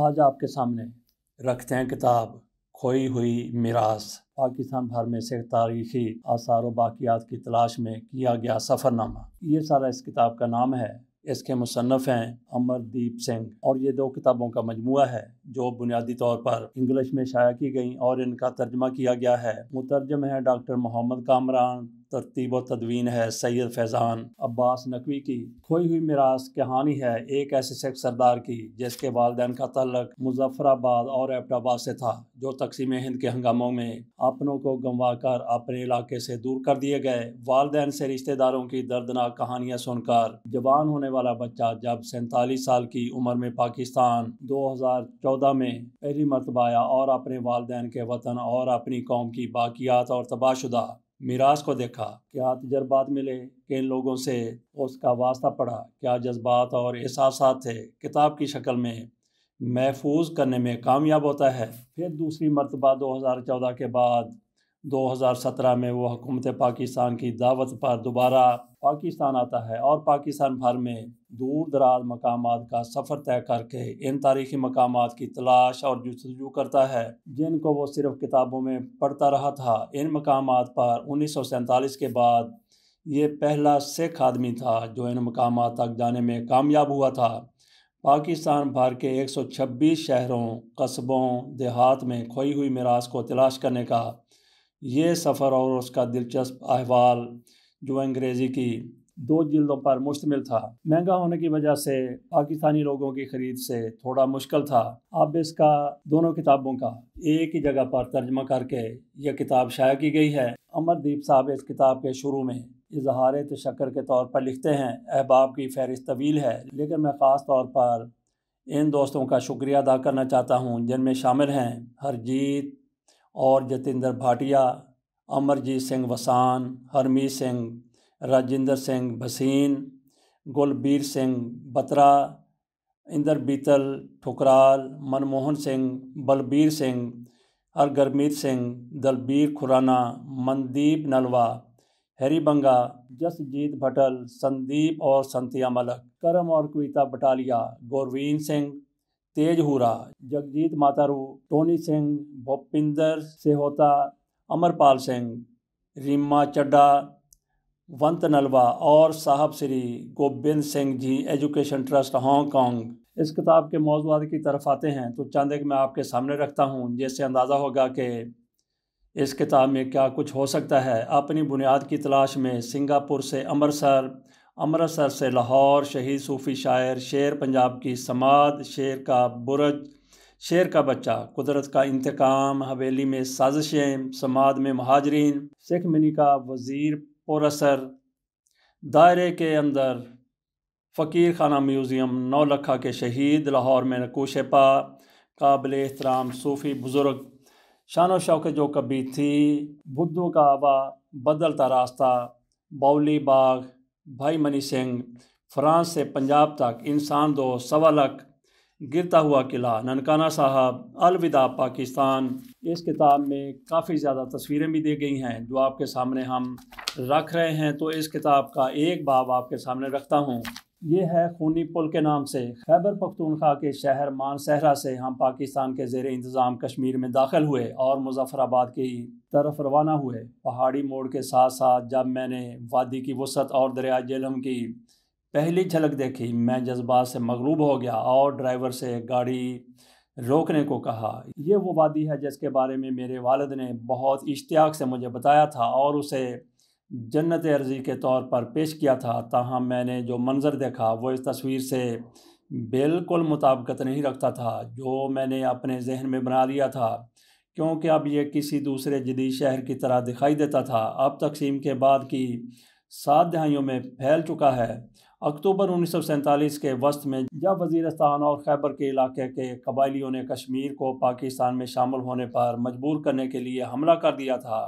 آج آپ کے سامنے رکھتے ہیں کتاب کھوئی ہوئی میراث پاکستان بھر میں سے تاریخی آثار و باقیات کی تلاش میں کیا گیا سفر نامہ یہ سارا اس کتاب کا نام ہے اس کے مصنف ہیں امردیپ سنگھ اور یہ دو کتابوں کا مجموعہ ہے جو بنیادی طور پر انگلش میں شائع کی گئیں اور ان کا ترجمہ کیا گیا ہے مترجم ہے ڈاکٹر محمد کامران ترتیب و تدوین ہے سید فیضان عباس نقوی کی کھوئی ہوئی میراث کہانی ہے ایک ایسے سردار کی جس کے والدین کا تعلق مظفر آباد اور آباد سے تھا جو تقسیم ہند کے ہنگاموں میں اپنوں کو گنوا کر اپنے علاقے سے دور کر دیے گئے والدین سے رشتہ داروں کی دردناک کہانیاں سن کر جوان ہونے والا بچہ جب سینتالیس سال کی عمر میں پاکستان دو ہزار چودہ میں پہلی مرتبہ آیا اور اپنے والدین کے وطن اور اپنی قوم کی باقیات اور تباہ شدہ میراث کو دیکھا کیا تجربات ملے کن لوگوں سے اس کا واسطہ پڑا کیا جذبات اور احساسات تھے کتاب کی شکل میں محفوظ کرنے میں کامیاب ہوتا ہے پھر دوسری مرتبہ دو ہزار چودہ کے بعد دو ہزار سترہ میں وہ حکومت پاکستان کی دعوت پر دوبارہ پاکستان آتا ہے اور پاکستان بھر میں دور دراز مقامات کا سفر طے کر کے ان تاریخی مقامات کی تلاش اور جستجو کرتا ہے جن کو وہ صرف کتابوں میں پڑھتا رہا تھا ان مقامات پر انیس سو سینتالیس کے بعد یہ پہلا سکھ آدمی تھا جو ان مقامات تک جانے میں کامیاب ہوا تھا پاکستان بھر کے ایک سو چھبیس شہروں قصبوں دیہات میں کھوئی ہوئی میراث کو تلاش کرنے کا یہ سفر اور اس کا دلچسپ احوال جو انگریزی کی دو جلدوں پر مشتمل تھا مہنگا ہونے کی وجہ سے پاکستانی لوگوں کی خرید سے تھوڑا مشکل تھا اب اس کا دونوں کتابوں کا ایک ہی جگہ پر ترجمہ کر کے یہ کتاب شائع کی گئی ہے امردیپ صاحب اس کتاب کے شروع میں اظہار تشکر کے طور پر لکھتے ہیں احباب کی فہرست طویل ہے لیکن میں خاص طور پر ان دوستوں کا شکریہ ادا کرنا چاہتا ہوں جن میں شامل ہیں ہرجیت اور جتندر بھاٹیا ਅਮਰਜੀਤ سنگھ وسان ہرمیت سنگھ راجندر سنگھ ਬਸੀਨ ਗੁਲਬੀਰ سنگھ ਬਤਰਾ اندر بیتل ٹھکرال ਮਨਮੋਹਨ سنگھ ਬਲਬੀਰ سنگھ ਹਰਗਰਮੀਤ سنگھ ਦਲਬੀਰ کھرانا ਮਨਦੀਪ نلوا ہیری بنگا جسجیت بھٹل سندیپ اور سنتیا ملک کرم اور کویتا بٹالیا گوروین سنگھ تیج ہورا جگجیت ماتارو ٹونی سنگھ بوپیندر سہوتا امرپال سنگھ ریما چڈا ونت نلوا اور Sahib Sri Gobind Singh ji Education Trust Hong Kong اس کتاب کے موضوعات کی طرف آتے ہیں تو چاند ایک میں آپ کے سامنے رکھتا ہوں جیسے اندازہ ہوگا کہ اس کتاب میں کیا کچھ ہو سکتا ہے اپنی بنیاد کی تلاش میں سنگاپور سے امرسر امرتسر سے لاہور شہید صوفی شاعر شعر پنجاب کی سماعت شعر کا برج شیر کا بچہ قدرت کا انتقام حویلی میں سازشیں سماد میں مہاجرین سکھ منی کا وزیر اثر دائرے کے اندر فقیر خانہ میوزیم نو لکھا کے شہید لاہور میں نقوش پا قابل احترام صوفی بزرگ شان و شوق جو کبھی تھی بدھو کا آبا بدلتا راستہ باؤلی باغ بھائی منی سنگھ فرانس سے پنجاب تک انسان دو سوالک گرتا ہوا قلعہ ننکانہ صاحب الوداع پاکستان اس کتاب میں کافی زیادہ تصویریں بھی دی گئی ہیں جو آپ کے سامنے ہم رکھ رہے ہیں تو اس کتاب کا ایک باب آپ کے سامنے رکھتا ہوں یہ ہے خونی پل کے نام سے خیبر پختونخوا کے شہر مان صحرا سے ہم پاکستان کے زیر انتظام کشمیر میں داخل ہوئے اور مظفر آباد کی طرف روانہ ہوئے پہاڑی موڑ کے ساتھ ساتھ جب میں نے وادی کی وسعت اور دریائے جہلم کی پہلی جھلک دیکھی میں جذبات سے مغروب ہو گیا اور ڈرائیور سے گاڑی روکنے کو کہا یہ وہ وادی ہے جس کے بارے میں میرے والد نے بہت اشتیاق سے مجھے بتایا تھا اور اسے جنت عرضی کے طور پر پیش کیا تھا تاہم میں نے جو منظر دیکھا وہ اس تصویر سے بالکل مطابقت نہیں رکھتا تھا جو میں نے اپنے ذہن میں بنا لیا تھا کیونکہ اب یہ کسی دوسرے جدید شہر کی طرح دکھائی دیتا تھا اب تقسیم کے بعد کی سات دہائیوں میں پھیل چکا ہے اکتوبر انیس سو سینتالیس کے وسط میں جب وزیرستان اور خیبر کے علاقے کے قبائلیوں نے کشمیر کو پاکستان میں شامل ہونے پر مجبور کرنے کے لیے حملہ کر دیا تھا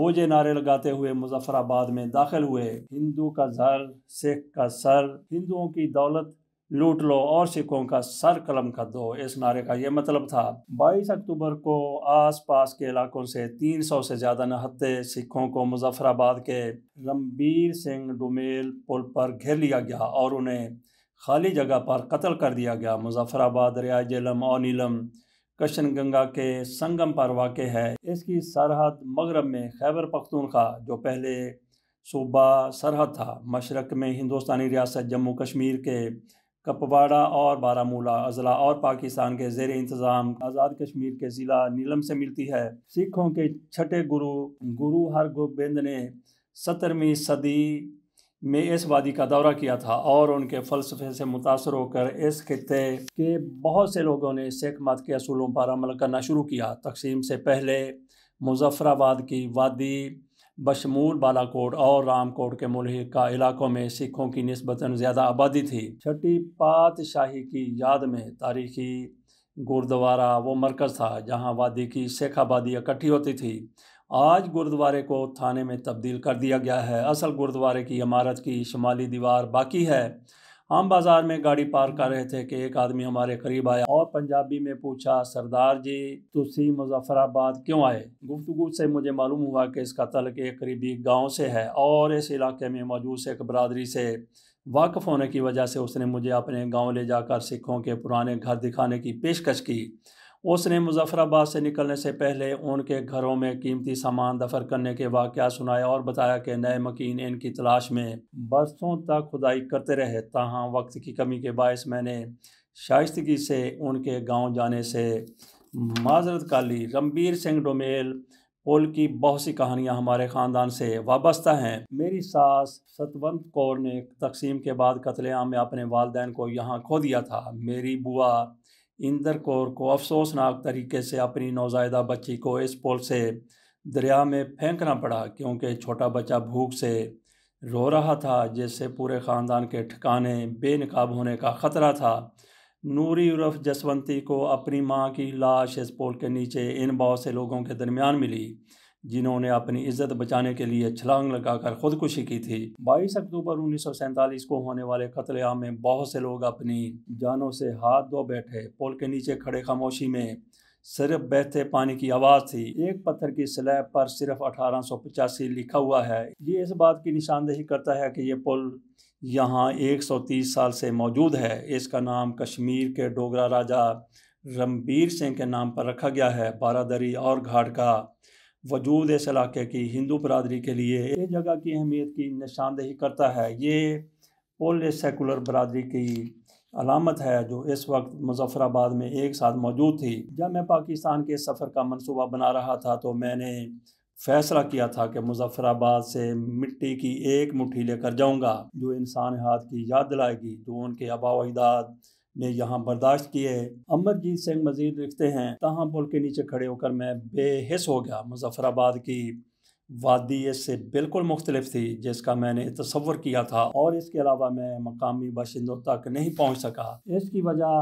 وہ یہ نعرے لگاتے ہوئے مظفر آباد میں داخل ہوئے ہندو کا زر سکھ کا سر ہندوؤں کی دولت لوٹ لو اور سکھوں کا سر قلم کر دو اس نعرے کا یہ مطلب تھا بائیس اکتوبر کو آس پاس کے علاقوں سے تین سو سے زیادہ نہتے سکھوں کو مظفر آباد کے رمبیر سنگھ ڈومیل پل پر گھیر لیا گیا اور انہیں خالی جگہ پر قتل کر دیا گیا مظفر آباد ریا جلم اور نیلم کشن گنگا کے سنگم پر واقع ہے اس کی سرحد مغرب میں خیبر پختونخوا جو پہلے صوبہ سرحد تھا مشرق میں ہندوستانی ریاست جموں کشمیر کے کپواڑہ اور بارہ مولہ اضلاع اور پاکستان کے زیر انتظام آزاد کشمیر کے ضلع نیلم سے ملتی ہے سکھوں کے چھٹے گرو گرو گوبند نے سترویں صدی میں اس وادی کا دورہ کیا تھا اور ان کے فلسفے سے متاثر ہو کر اس خطے کے بہت سے لوگوں نے سکھ مت کے اصولوں پر عمل کرنا شروع کیا تقسیم سے پہلے مظفر آباد کی وادی بشمول بالا کوٹ اور رام کوٹ کے ملحقہ علاقوں میں سکھوں کی نسبتاً زیادہ آبادی تھی چھٹی پات شاہی کی یاد میں تاریخی گردوارہ وہ مرکز تھا جہاں وادی کی سکھ آبادی اکٹھی ہوتی تھی آج گردوارے کو تھانے میں تبدیل کر دیا گیا ہے اصل گردوارے کی عمارت کی شمالی دیوار باقی ہے ہم بازار میں گاڑی پارک کر رہے تھے کہ ایک آدمی ہمارے قریب آیا اور پنجابی میں پوچھا سردار جی تسی مظفر آباد کیوں آئے گفتگو سے مجھے معلوم ہوا کہ اس کا تعلق ایک قریبی گاؤں سے ہے اور اس علاقے میں موجود ایک برادری سے واقف ہونے کی وجہ سے اس نے مجھے اپنے گاؤں لے جا کر سکھوں کے پرانے گھر دکھانے کی پیشکش کی اس نے مظفر آباد سے نکلنے سے پہلے ان کے گھروں میں قیمتی سامان دفر کرنے کے واقعہ سنایا اور بتایا کہ نئے مکین ان کی تلاش میں برسوں تک کھدائی کرتے رہے تاہم وقت کی کمی کے باعث میں نے شائستگی سے ان کے گاؤں جانے سے معذرت کالی رمبیر سنگھ ڈومیل پول کی بہت سی کہانیاں ہمارے خاندان سے وابستہ ہیں میری ساس ستونت کور نے تقسیم کے بعد قتل عام میں اپنے والدین کو یہاں کھو دیا تھا میری بوا اندر کور کو افسوسناک طریقے سے اپنی نوزائیدہ بچی کو اس پول سے دریا میں پھینکنا پڑا کیونکہ چھوٹا بچہ بھوک سے رو رہا تھا جس سے پورے خاندان کے ٹھکانے بے نقاب ہونے کا خطرہ تھا نوری عرف جسونتی کو اپنی ماں کی لاش اس پول کے نیچے ان بہت سے لوگوں کے درمیان ملی جنہوں نے اپنی عزت بچانے کے لیے چھلانگ لگا کر خودکشی کی تھی بائیس اکتوبر انیس سو سینتالیس کو ہونے والے قتل عام میں بہت سے سے لوگ اپنی جانوں ہاتھ بیٹھے پول کے نیچے کھڑے خاموشی میں صرف پانی کی آواز تھی ایک پتھر کی سلیب پر صرف اٹھارہ سو پچاسی لکھا ہوا ہے یہ اس بات کی نشاندہی کرتا ہے کہ یہ پل یہاں ایک سو تیس سال سے موجود ہے اس کا نام کشمیر کے ڈوگرا راجہ رمبیر سنگھ کے نام پر رکھا گیا ہے بارادری اور گھاٹ کا وجود اس علاقے کی ہندو برادری کے لیے یہ جگہ کی اہمیت کی نشاندہی کرتا ہے یہ اول سیکولر برادری کی علامت ہے جو اس وقت مظفر آباد میں ایک ساتھ موجود تھی جب میں پاکستان کے سفر کا منصوبہ بنا رہا تھا تو میں نے فیصلہ کیا تھا کہ مظفر آباد سے مٹی کی ایک مٹھی لے کر جاؤں گا جو انسان ہاتھ کی یاد دلائے گی جو ان کے آبا و اجداد نے یہاں برداشت کیے جیت سنگھ مزید لکھتے ہیں تاہم پل کے نیچے کھڑے ہو کر میں بے حص ہو گیا مظفر آباد کی وادی اس سے بالکل مختلف تھی جس کا میں نے تصور کیا تھا اور اس کے علاوہ میں مقامی باشندوں تک نہیں پہنچ سکا اس کی وجہ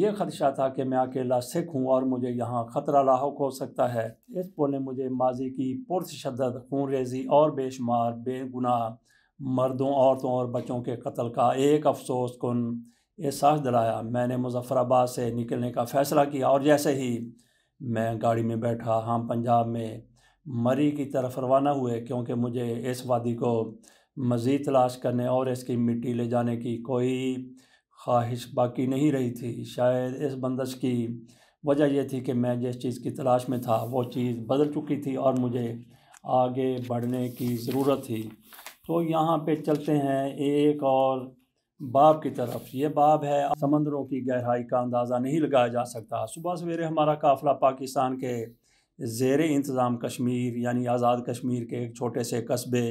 یہ خدشہ تھا کہ میں اکیلا سکھ ہوں اور مجھے یہاں خطرہ لاحق ہو سکتا ہے اس پل نے مجھے ماضی کی پرت شدت خون ریزی اور بے شمار بے گناہ مردوں عورتوں اور بچوں کے قتل کا ایک افسوس کن احساس دلایا میں نے مظفر آباد سے نکلنے کا فیصلہ کیا اور جیسے ہی میں گاڑی میں بیٹھا ہم ہاں، پنجاب میں مری کی طرف روانہ ہوئے کیونکہ مجھے اس وادی کو مزید تلاش کرنے اور اس کی مٹی لے جانے کی کوئی خواہش باقی نہیں رہی تھی شاید اس بندش کی وجہ یہ تھی کہ میں جس چیز کی تلاش میں تھا وہ چیز بدل چکی تھی اور مجھے آگے بڑھنے کی ضرورت تھی تو یہاں پہ چلتے ہیں ایک اور باب کی طرف یہ باب ہے سمندروں کی گہرائی کا اندازہ نہیں لگایا جا سکتا صبح سویرے ہمارا قافلہ پاکستان کے زیر انتظام کشمیر یعنی آزاد کشمیر کے ایک چھوٹے سے قصبے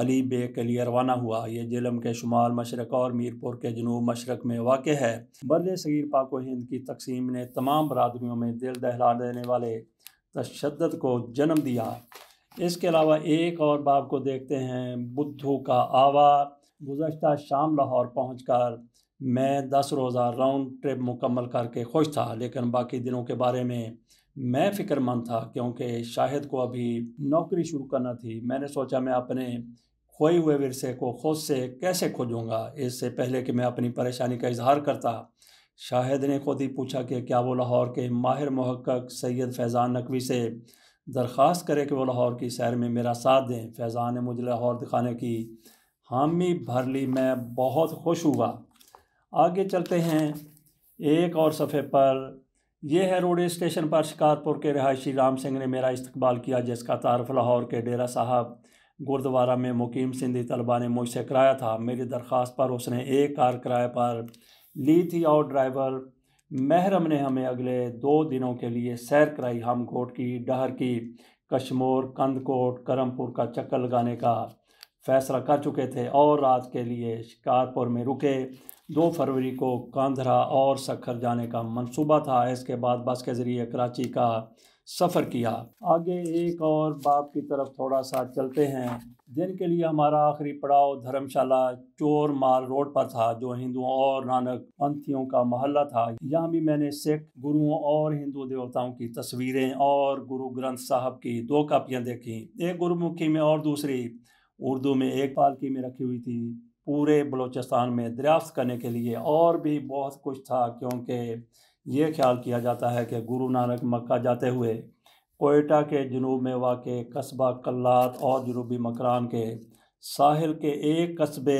علی بے کے لیے روانہ ہوا یہ جلم کے شمال مشرق اور میرپور کے جنوب مشرق میں واقع ہے بر صغیر پاک و ہند کی تقسیم نے تمام برادریوں میں دل دہلا دینے والے تشدد کو جنم دیا اس کے علاوہ ایک اور باب کو دیکھتے ہیں بدھو کا آوا گزشتہ شام لاہور پہنچ کر میں دس روزہ راؤنڈ ٹرپ مکمل کر کے خوش تھا لیکن باقی دنوں کے بارے میں میں فکر مند تھا کیونکہ شاہد کو ابھی نوکری شروع کرنا تھی میں نے سوچا میں اپنے کھوئے ہوئے ورثے کو خود سے کیسے کھوجوں گا اس سے پہلے کہ میں اپنی پریشانی کا اظہار کرتا شاہد نے خود ہی پوچھا کہ کیا وہ لاہور کے ماہر محقق سید فیضان نقوی سے درخواست کرے کہ وہ لاہور کی سیر میں میرا ساتھ دیں فیضان نے مجھے لاہور دکھانے کی حامی بھر لی میں بہت خوش ہوا آگے چلتے ہیں ایک اور صفحے پر یہ ہے روڈ اسٹیشن پر شکارپور کے رہائشی رام سنگھ نے میرا استقبال کیا جس کا تعارف لاہور کے ڈیرا صاحب گردوارہ میں مقیم سندھی طلبہ نے مجھ سے کرایا تھا میری درخواست پر اس نے ایک کار کرائے پر لی تھی اور ڈرائیور محرم نے ہمیں اگلے دو دنوں کے لیے سیر کرائی ہم کوٹ کی ڈہر کی کشمور کوٹ کرم پور کا چکر لگانے کا فیصلہ کر چکے تھے اور رات کے لیے شکارپور میں رکے دو فروری کو کاندھرا اور سکھر جانے کا منصوبہ تھا اس کے بعد بس کے ذریعے کراچی کا سفر کیا آگے ایک اور باپ کی طرف تھوڑا سا چلتے ہیں جن کے لیے ہمارا آخری پڑاؤ دھرم شالہ چور مال روڈ پر تھا جو ہندوؤں اور نانک پنتھیوں کا محلہ تھا یہاں بھی میں نے سکھ گروؤں اور ہندو دیوتاؤں کی تصویریں اور گرو گرنتھ صاحب کی دو کاپیاں دیکھیں ایک مکھی میں اور دوسری اردو میں ایک پالکی میں رکھی ہوئی تھی پورے بلوچستان میں دریافت کرنے کے لیے اور بھی بہت کچھ تھا کیونکہ یہ خیال کیا جاتا ہے کہ نانک مکہ جاتے ہوئے کوئٹہ کے جنوب میں واقع قصبہ کلات اور جنوبی مکران کے ساحل کے ایک قصبے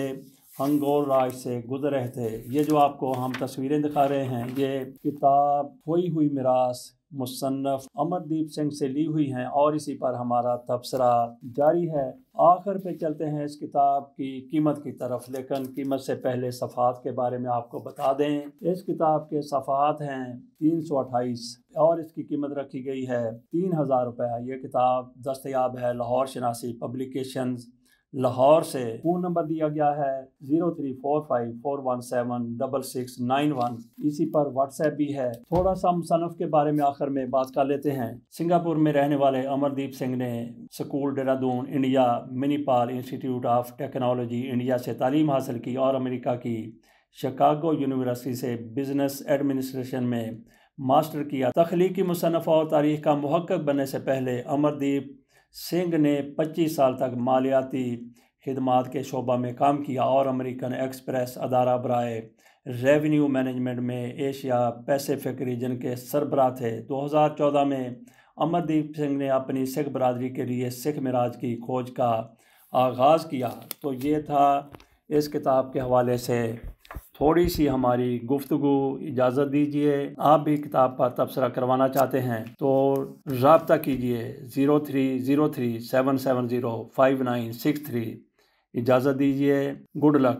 ہنگول راج سے گزر رہے تھے یہ جو آپ کو ہم تصویریں دکھا رہے ہیں یہ کتاب ہوئی ہوئی میراث مصنف امردیپ سنگھ سے لی ہوئی ہیں اور اسی پر ہمارا تبصرہ جاری ہے آخر پہ چلتے ہیں اس کتاب کی قیمت کی طرف لیکن قیمت سے پہلے صفحات کے بارے میں آپ کو بتا دیں اس کتاب کے صفحات ہیں تین سو اٹھائیس اور اس کی قیمت رکھی گئی ہے تین ہزار روپے یہ کتاب دستیاب ہے لاہور شناسی پبلیکیشنز لاہور سے فون نمبر دیا گیا ہے zero three four five four one seven double six nine one اسی پر واٹس ایپ بھی ہے تھوڑا سا مصنف کے بارے میں آخر میں بات کر لیتے ہیں سنگاپور میں رہنے والے امردیپ سنگھ نے school Dehradun India Manipal institute of technology India سے تعلیم حاصل کی اور امریکہ کی شکاگو یونیورسٹی سے بزنس ایڈمنسٹریشن میں ماسٹر کیا تخلیقی مصنف اور تاریخ کا محقق بننے سے پہلے امردیپ سنگھ نے پچیس سال تک مالیاتی خدمات کے شعبہ میں کام کیا اور امریکن ایکسپریس ادارہ برائے ریونیو مینجمنٹ میں ایشیا پیسے ریجن کے سربراہ تھے دو ہزار چودہ میں امردیپ سنگھ نے اپنی سکھ برادری کے لیے سکھ مراج کی کھوج کا آغاز کیا تو یہ تھا اس کتاب کے حوالے سے تھوڑی سی ہماری گفتگو اجازت دیجیے آپ بھی کتاب پر تبصرہ کروانا چاہتے ہیں تو رابطہ کیجیے zero three zero three seven seven zero five nine six three اجازت دیجیے گڈ لک